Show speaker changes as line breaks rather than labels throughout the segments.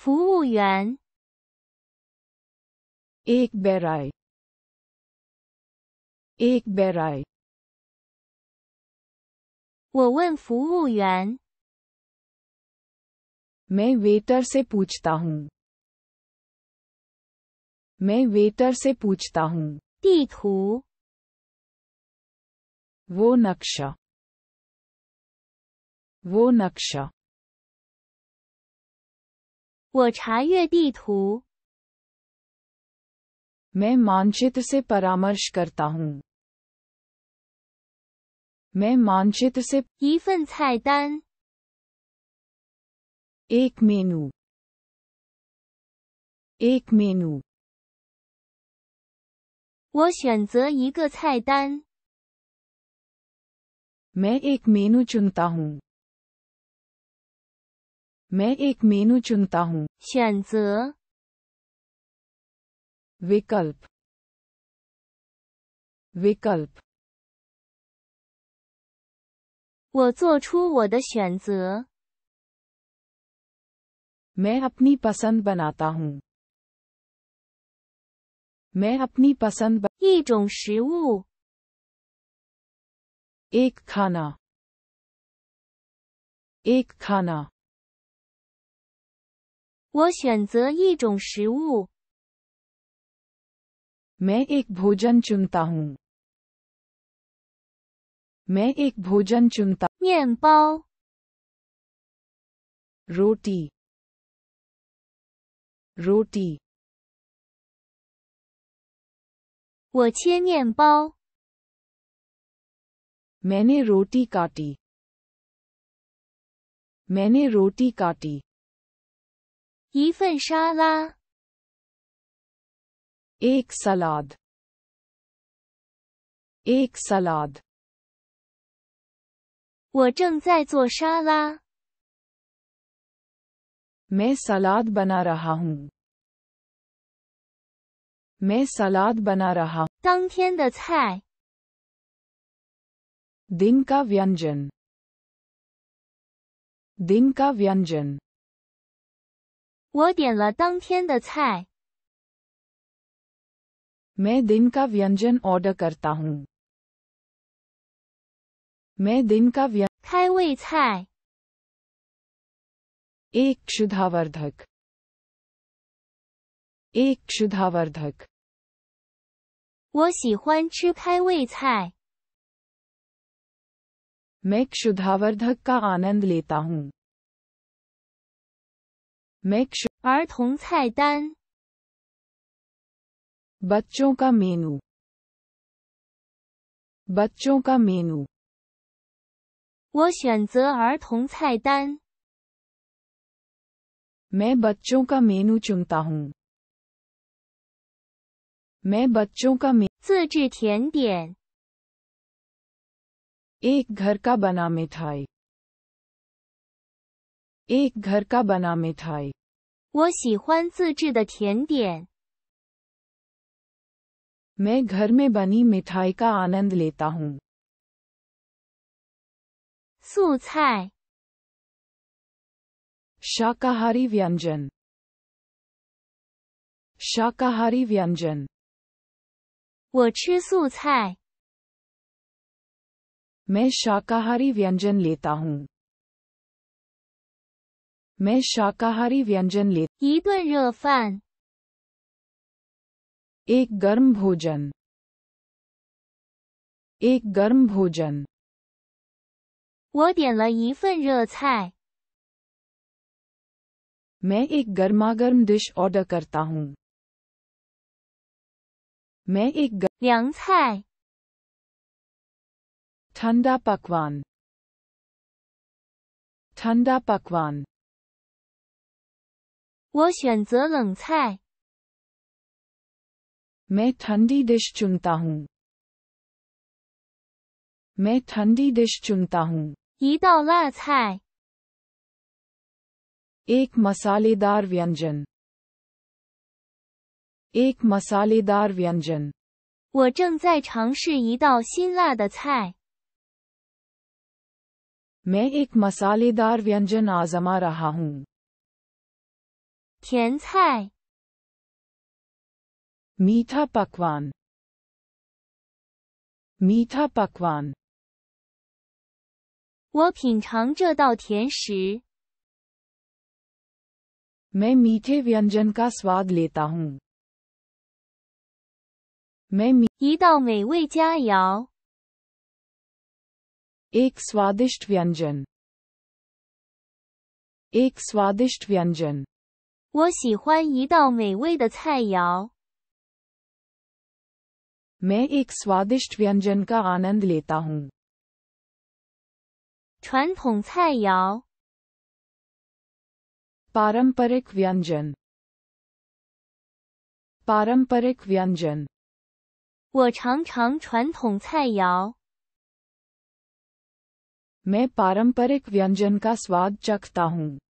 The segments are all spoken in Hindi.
服务员。एक बेराई एक बेराई 我问服务员。मैं वेटर से पूछता हूँ मैं वेटर से पूछता हूँ वो नक्शा वो नक्शा मैं मानचित्र से परामर्श करता हूँ मैं मानचित्र से एक मेनू एक मेनू वो मैं एक मेनू चुनता हूँ मैं एक मेनू चुनता हूँ शंस विकल्प विकल्प मैं अपनी पसंद बनाता हूँ मैं अपनी पसंद ब... एक खाना एक खाना 我选择一种食物。我选择一种食物。面包。Roti。Roti。我切面包。我切面包。Roti。Roti。一份沙拉。एक सलाद एक सलाद 我正在做沙拉。मैं सलाद बना रहा हूँ मैं सलाद बना रहा हूँ दिन का व्यंजन दिन का व्यंजन 我点了当天的菜。मैं दिन का व्यंजन ऑर्डर करता हूँ मैं दिन का व्यंजन 开胃菜 एक क्षुधावर्धक एक क्षुधावर्धक 我喜欢吃开胃菜 मैं क्षुधावर्धक का आनंद लेता हूँ Make sure 儿童菜单 बच्चों का मेनू बच्चों का मेनू 我选择儿童菜单 मैं बच्चों का मेनू चुनता हूँ मैं बच्चों का मे एक घर का बना मिठाई एक घर का बना मिठाई 我喜欢自制的甜点。मैं घर में बनी मिठाई का आनंद लेता हूँ शाकाहारी व्यंजन शाकाहारी व्यंजन मैं शाकाहारी व्यंजन लेता हूँ मैं शाकाहारी व्यंजन ले एक गर्म भोजन एक गर्म भोजन मैं एक गर्मागर्म डिश ऑर्डर करता हूँ मैं एक ठंडा पकवान ठंडा पकवान 我选择冷菜。我选择冷菜。一道辣菜。一道辣菜。我正在尝试一道辛辣的菜。我正在尝试一道辛辣的菜。甜菜。मीठा पकवान, मीठा पकवान。我品尝这道甜食。मैं मीठे व्यंजन का स्वाद लेता हूँ。मैं मीठे व्यंजन का स्वाद लेता हूँ。一道美味佳肴。एक स्वादिष्ट व्यंजन。एक स्वादिष्ट व्यंजन。我喜欢一道美味的菜肴。我一食味的菜肴。传统菜肴。传统菜肴。我常常传统菜肴。我常常传统菜肴。我常常传统菜肴。我常常传统菜肴。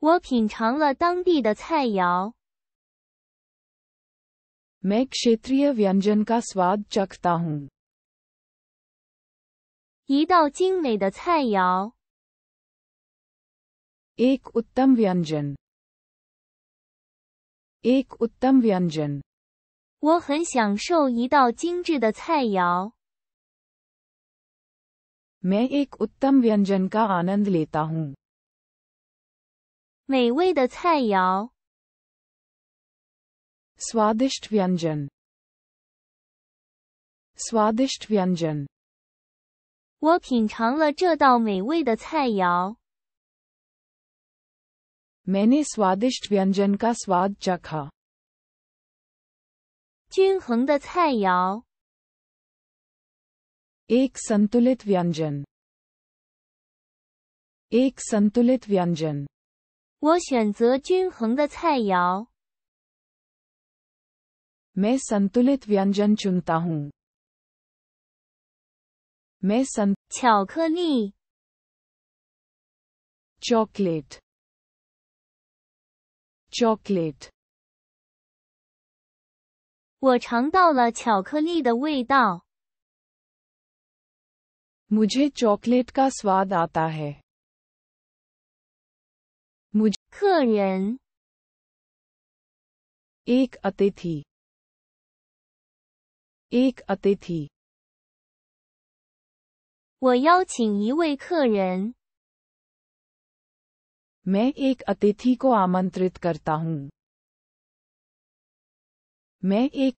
我品尝了当地的菜肴。मैं क्षेत्रीय व्यंजन का स्वाद चखता हूँ एक उत्तम व्यंजन एक उत्तम व्यंजन 我很享受一道精致的菜肴。मैं एक उत्तम व्यंजन का आनंद लेता हूँ 美味的菜肴。Swadesh Vyanchan。Swadesh Vyanchan。我品尝了这道美味的菜肴。Maine Swadesh Vyanchan ka Swad chakha。均衡的菜肴。Ek Santulit Vyanchan。Ek Santulit Vyanchan。我选择均衡的菜肴。我选择均衡的菜肴。巧克力。巧克力。巧克力。我尝到了巧克力的味道。我尝到了巧克力的味道。मुझ करण एक अतिथि एक अतिथि मैं एक अतिथि को आमंत्रित करता हूँ मैं एक